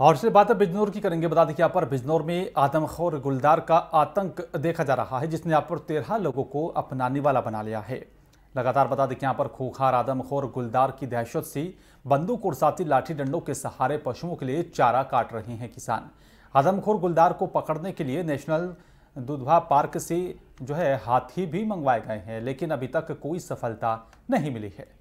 और इसलिए बात बिजनौर की करेंगे बता दें कि यहाँ पर बिजनौर में आदमखोर गुलदार का आतंक देखा जा रहा है जिसने यहाँ पर तेरह लोगों को अपनाने वाला बना लिया है लगातार बता दें कि यहाँ पर खूखार आदमखोर गुलदार की दहशत से बंदूक और साथी लाठी डंडों के सहारे पशुओं के लिए चारा काट रहे हैं किसान आदमखोर गुलदार को पकड़ने के लिए नेशनल दुधवा पार्क से जो है हाथी भी मंगवाए गए हैं लेकिन अभी तक कोई सफलता नहीं मिली है